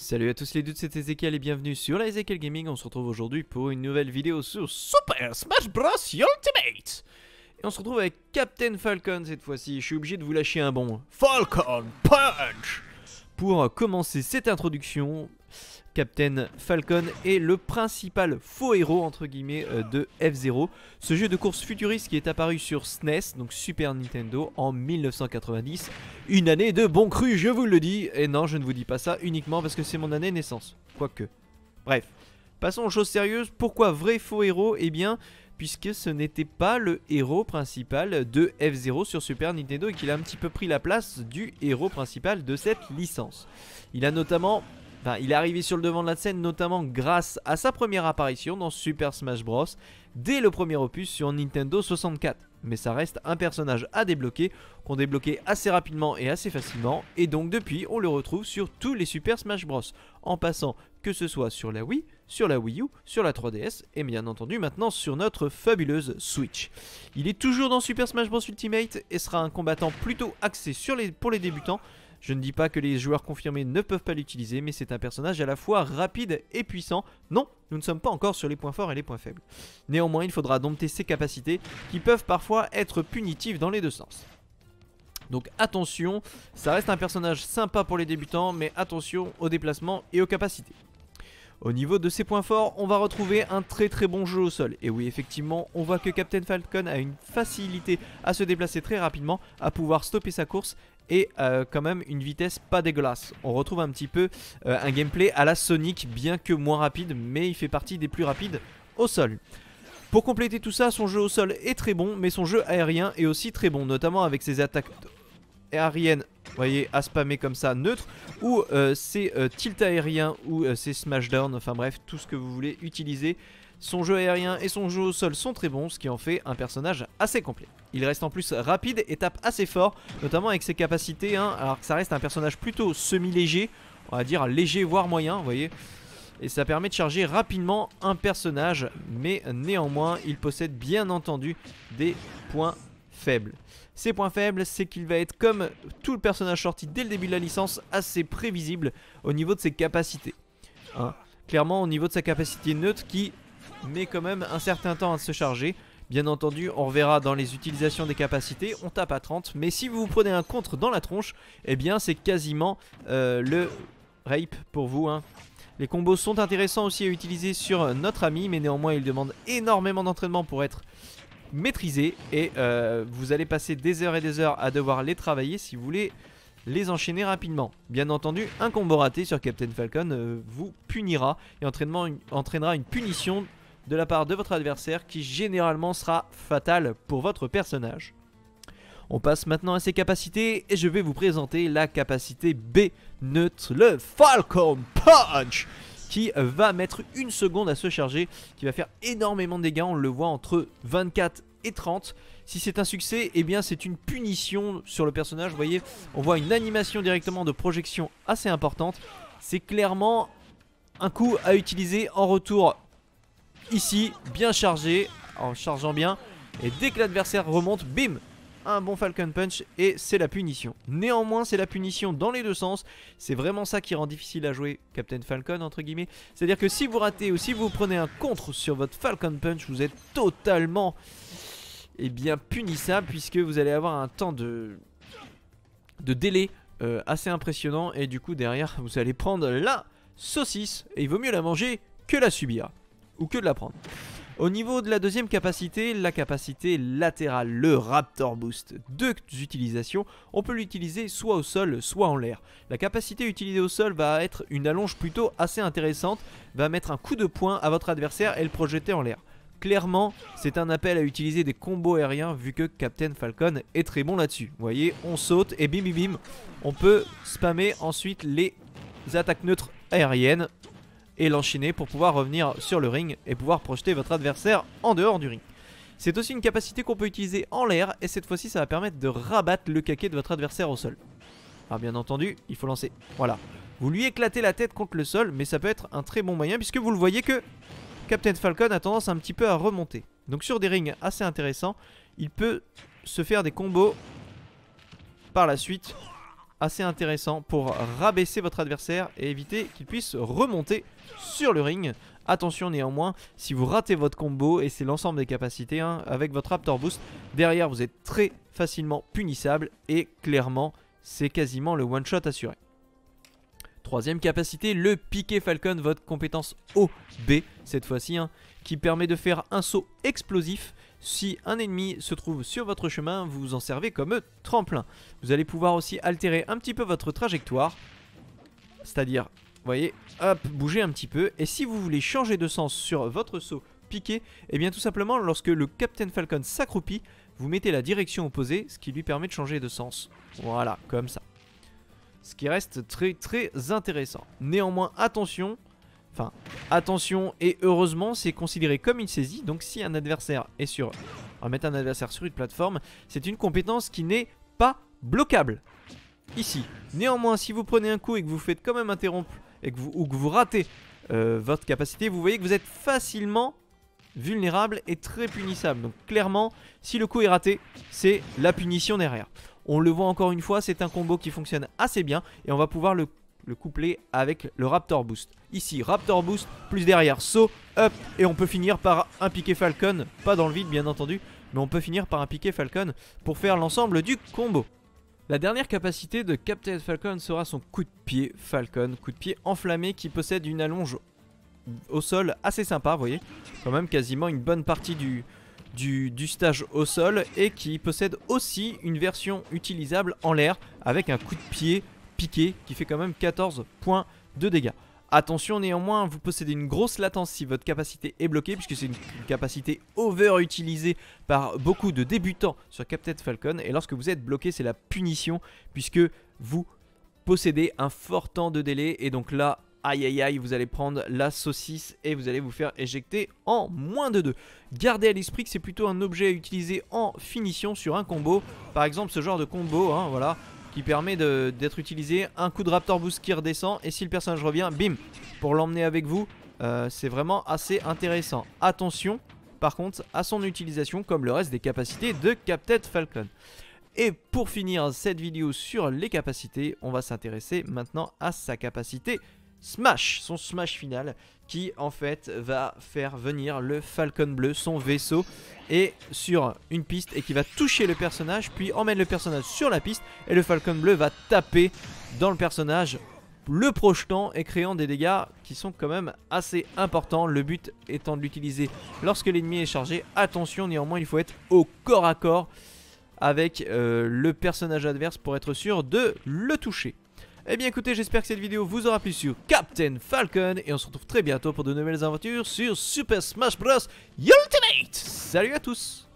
Salut à tous les doutes, c'est Ezekiel et bienvenue sur la Ezekiel Gaming. On se retrouve aujourd'hui pour une nouvelle vidéo sur Super Smash Bros Ultimate. Et on se retrouve avec Captain Falcon cette fois-ci. Je suis obligé de vous lâcher un bon Falcon Punch pour commencer cette introduction, Captain Falcon est le principal faux héros entre guillemets euh, de F-Zero. Ce jeu de course futuriste qui est apparu sur SNES, e donc Super Nintendo, en 1990. Une année de bon cru, je vous le dis. Et non, je ne vous dis pas ça uniquement parce que c'est mon année naissance. Quoique. Bref. Passons aux choses sérieuses. Pourquoi vrai faux héros Eh bien, puisque ce n'était pas le héros principal de F-Zero sur Super Nintendo et qu'il a un petit peu pris la place du héros principal de cette licence. Il a notamment... Enfin, il est arrivé sur le devant de la scène notamment grâce à sa première apparition dans Super Smash Bros. dès le premier opus sur Nintendo 64. Mais ça reste un personnage à débloquer, qu'on débloquait assez rapidement et assez facilement, et donc depuis on le retrouve sur tous les Super Smash Bros. En passant que ce soit sur la Wii, sur la Wii U, sur la 3DS et bien entendu maintenant sur notre fabuleuse Switch. Il est toujours dans Super Smash Bros Ultimate et sera un combattant plutôt axé sur les, pour les débutants. Je ne dis pas que les joueurs confirmés ne peuvent pas l'utiliser, mais c'est un personnage à la fois rapide et puissant. Non, nous ne sommes pas encore sur les points forts et les points faibles. Néanmoins, il faudra dompter ses capacités, qui peuvent parfois être punitives dans les deux sens. Donc attention, ça reste un personnage sympa pour les débutants, mais attention aux déplacements et aux capacités. Au niveau de ses points forts, on va retrouver un très très bon jeu au sol. Et oui, effectivement, on voit que Captain Falcon a une facilité à se déplacer très rapidement, à pouvoir stopper sa course et euh, quand même une vitesse pas dégueulasse. On retrouve un petit peu euh, un gameplay à la Sonic, bien que moins rapide, mais il fait partie des plus rapides au sol. Pour compléter tout ça, son jeu au sol est très bon, mais son jeu aérien est aussi très bon, notamment avec ses attaques aériennes voyez, à spammer comme ça, neutre, ou ses euh, c'est euh, tilt aérien, ou ses euh, c'est smashdown, enfin bref, tout ce que vous voulez utiliser. Son jeu aérien et son jeu au sol sont très bons, ce qui en fait un personnage assez complet. Il reste en plus rapide et tape assez fort, notamment avec ses capacités, hein, alors que ça reste un personnage plutôt semi-léger, on va dire léger voire moyen, vous voyez et ça permet de charger rapidement un personnage mais néanmoins il possède bien entendu des points Faible. Ses points faibles, c'est qu'il va être comme tout le personnage sorti dès le début de la licence, assez prévisible au niveau de ses capacités. Hein, clairement au niveau de sa capacité neutre qui met quand même un certain temps à se charger. Bien entendu, on reverra dans les utilisations des capacités, on tape à 30, mais si vous vous prenez un contre dans la tronche, eh bien c'est quasiment euh, le rape pour vous. Hein. Les combos sont intéressants aussi à utiliser sur notre ami, mais néanmoins il demande énormément d'entraînement pour être maîtriser et euh, vous allez passer des heures et des heures à devoir les travailler si vous voulez les enchaîner rapidement. Bien entendu, un combo raté sur Captain Falcon euh, vous punira et entraînera une punition de la part de votre adversaire qui généralement sera fatale pour votre personnage. On passe maintenant à ses capacités et je vais vous présenter la capacité B neutre, le Falcon Punch qui va mettre une seconde à se charger, qui va faire énormément de dégâts, on le voit entre 24 et 30. Si c'est un succès, eh bien c'est une punition sur le personnage, vous voyez, on voit une animation directement de projection assez importante. C'est clairement un coup à utiliser en retour ici, bien chargé, en chargeant bien. Et dès que l'adversaire remonte, bim un bon Falcon Punch et c'est la punition. Néanmoins, c'est la punition dans les deux sens. C'est vraiment ça qui rend difficile à jouer Captain Falcon, entre guillemets. C'est-à-dire que si vous ratez ou si vous prenez un contre sur votre Falcon Punch, vous êtes totalement eh bien, punissable puisque vous allez avoir un temps de, de délai euh, assez impressionnant. Et du coup, derrière, vous allez prendre la saucisse et il vaut mieux la manger que la subir ou que de la prendre. Au niveau de la deuxième capacité, la capacité latérale, le Raptor Boost, deux utilisations, on peut l'utiliser soit au sol, soit en l'air. La capacité utilisée au sol va être une allonge plutôt assez intéressante, va mettre un coup de poing à votre adversaire et le projeter en l'air clairement, c'est un appel à utiliser des combos aériens vu que Captain Falcon est très bon là-dessus. Vous voyez, on saute et bim bim bim, on peut spammer ensuite les attaques neutres aériennes et l'enchaîner pour pouvoir revenir sur le ring et pouvoir projeter votre adversaire en dehors du ring. C'est aussi une capacité qu'on peut utiliser en l'air et cette fois-ci ça va permettre de rabattre le caquet de votre adversaire au sol. Alors bien entendu, il faut lancer. Voilà. Vous lui éclatez la tête contre le sol mais ça peut être un très bon moyen puisque vous le voyez que Captain Falcon a tendance un petit peu à remonter. Donc sur des rings assez intéressants, il peut se faire des combos par la suite assez intéressant pour rabaisser votre adversaire et éviter qu'il puisse remonter sur le ring. Attention néanmoins, si vous ratez votre combo, et c'est l'ensemble des capacités, hein, avec votre Raptor Boost, derrière vous êtes très facilement punissable et clairement c'est quasiment le one-shot assuré. Troisième capacité, le piqué Falcon, votre compétence OB cette fois-ci, hein, qui permet de faire un saut explosif. Si un ennemi se trouve sur votre chemin, vous vous en servez comme tremplin. Vous allez pouvoir aussi altérer un petit peu votre trajectoire, c'est-à-dire, vous voyez, hop, bouger un petit peu. Et si vous voulez changer de sens sur votre saut piqué, et eh bien tout simplement, lorsque le Captain Falcon s'accroupit, vous mettez la direction opposée, ce qui lui permet de changer de sens. Voilà, comme ça. Ce qui reste très très intéressant. Néanmoins, attention, enfin, attention et heureusement, c'est considéré comme une saisie. Donc si un adversaire est sur... On mettre un adversaire sur une plateforme, c'est une compétence qui n'est pas bloquable. Ici. Néanmoins, si vous prenez un coup et que vous faites quand même interrompre, et que vous, ou que vous ratez euh, votre capacité, vous voyez que vous êtes facilement vulnérable et très punissable. Donc clairement, si le coup est raté, c'est la punition derrière. On le voit encore une fois, c'est un combo qui fonctionne assez bien et on va pouvoir le, coupler avec le Raptor Boost. Ici, Raptor Boost, plus derrière, saut, up, et on peut finir par un piqué Falcon, pas dans le vide bien entendu, mais on peut finir par un piqué Falcon pour faire l'ensemble du combo. La dernière capacité de Captain Falcon sera son coup de pied Falcon, coup de pied enflammé qui possède une allonge au sol assez sympa, vous voyez. Quand même quasiment une bonne partie du, du, stage au sol et qui possède aussi une version utilisable en l'air avec un coup de pied piqué qui fait quand même 14 points de dégâts. Attention néanmoins, vous possédez une grosse latence si votre capacité est bloquée puisque c'est une, capacité over utilisée par beaucoup de débutants sur Captain Falcon et lorsque vous êtes bloqué c'est la punition puisque vous possédez un fort temps de délai et donc là aïe aïe aïe, vous allez prendre la saucisse et vous allez vous faire éjecter en moins de 2. Gardez à l'esprit que c'est plutôt un objet à utiliser en finition sur un combo. Par exemple ce genre de combo, hein, voilà, qui permet d'être utilisé. Un coup de Raptor Boost qui redescend et si le personnage revient, bim, pour l'emmener avec vous. Euh, c'est vraiment assez intéressant. Attention par contre à son utilisation comme le reste des capacités de Captain Falcon. Et pour finir cette vidéo sur les capacités, on va s'intéresser maintenant à sa capacité Smash, son Smash final, qui en fait va faire venir le Falcon Bleu, son vaisseau, et sur une piste et qui va toucher le personnage, puis emmène le personnage sur la piste, et le Falcon Bleu va taper dans le personnage, le projetant et créant des dégâts qui sont quand même assez importants. Le but étant de l'utiliser lorsque l'ennemi est chargé. Attention néanmoins, il faut être au corps à corps avec euh, le personnage adverse pour être sûr de le toucher. Eh bien écoutez, j'espère que cette vidéo vous aura plu sur Captain Falcon et on se retrouve très bientôt pour de nouvelles aventures sur Super Smash Bros. Ultimate Salut à tous